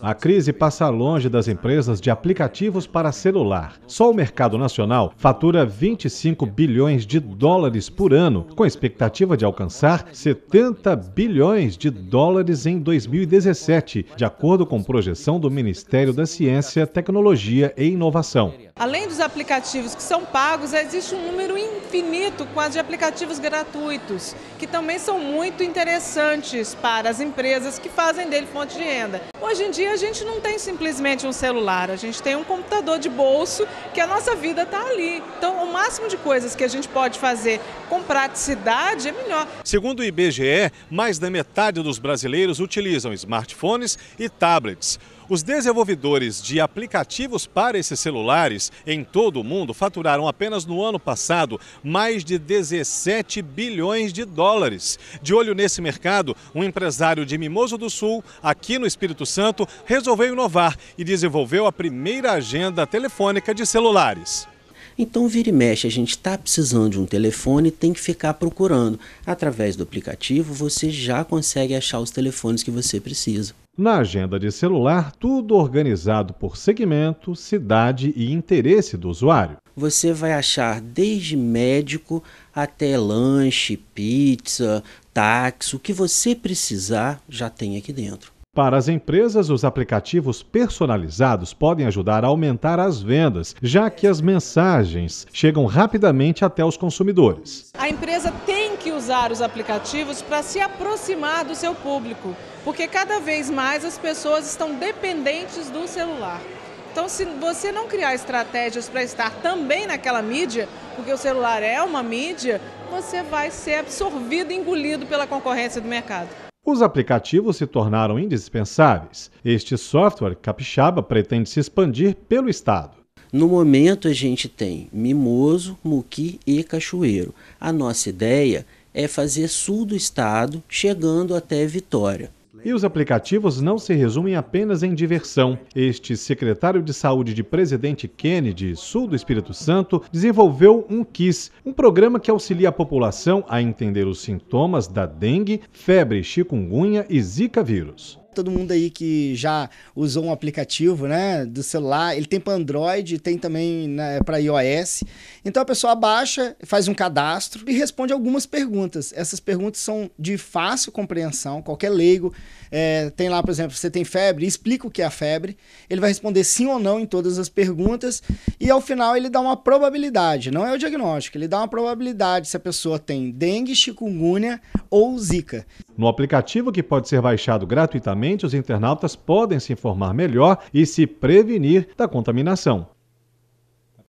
A crise passa longe das empresas de aplicativos para celular. Só o mercado nacional fatura 25 bilhões de dólares por ano, com a expectativa de alcançar 70 bilhões de dólares em 2017, de acordo com projeção do Ministério da Ciência, Tecnologia e Inovação. Além dos aplicativos que são pagos, existe um número infinito quase de aplicativos gratuitos, que também são muito interessantes para as empresas que fazem dele fonte de agenda. Hoje em dia a gente não tem simplesmente um celular, a gente tem um computador de bolso que a nossa vida está ali. Então o máximo de coisas que a gente pode fazer com praticidade é melhor. Segundo o IBGE, mais da metade dos brasileiros utilizam smartphones e tablets. Os desenvolvedores de aplicativos para esses celulares em todo o mundo faturaram apenas no ano passado mais de 17 bilhões de dólares. De olho nesse mercado, um empresário de Mimoso do Sul, aqui no Espírito Santo, resolveu inovar e desenvolveu a primeira agenda telefônica de celulares. Então, vira e mexe, a gente está precisando de um telefone tem que ficar procurando. Através do aplicativo, você já consegue achar os telefones que você precisa. Na agenda de celular, tudo organizado por segmento, cidade e interesse do usuário. Você vai achar desde médico até lanche, pizza, táxi, o que você precisar já tem aqui dentro. Para as empresas, os aplicativos personalizados podem ajudar a aumentar as vendas, já que as mensagens chegam rapidamente até os consumidores. A empresa tem que usar os aplicativos para se aproximar do seu público, porque cada vez mais as pessoas estão dependentes do celular. Então, se você não criar estratégias para estar também naquela mídia, porque o celular é uma mídia, você vai ser absorvido, engolido pela concorrência do mercado. Os aplicativos se tornaram indispensáveis. Este software capixaba pretende se expandir pelo estado. No momento, a gente tem Mimoso, Muqui e Cachoeiro. A nossa ideia é fazer sul do estado, chegando até Vitória. E os aplicativos não se resumem apenas em diversão. Este secretário de saúde de presidente Kennedy, sul do Espírito Santo, desenvolveu um KISS, um programa que auxilia a população a entender os sintomas da dengue, febre chikungunya e zika vírus todo mundo aí que já usou um aplicativo, né, do celular, ele tem para Android, tem também né, para iOS. Então a pessoa baixa, faz um cadastro e responde algumas perguntas. Essas perguntas são de fácil compreensão, qualquer leigo é, tem lá, por exemplo, você tem febre, explica o que é a febre. Ele vai responder sim ou não em todas as perguntas e ao final ele dá uma probabilidade, não é o diagnóstico, ele dá uma probabilidade se a pessoa tem dengue, chikungunya ou zika. No aplicativo que pode ser baixado gratuitamente, os internautas podem se informar melhor e se prevenir da contaminação.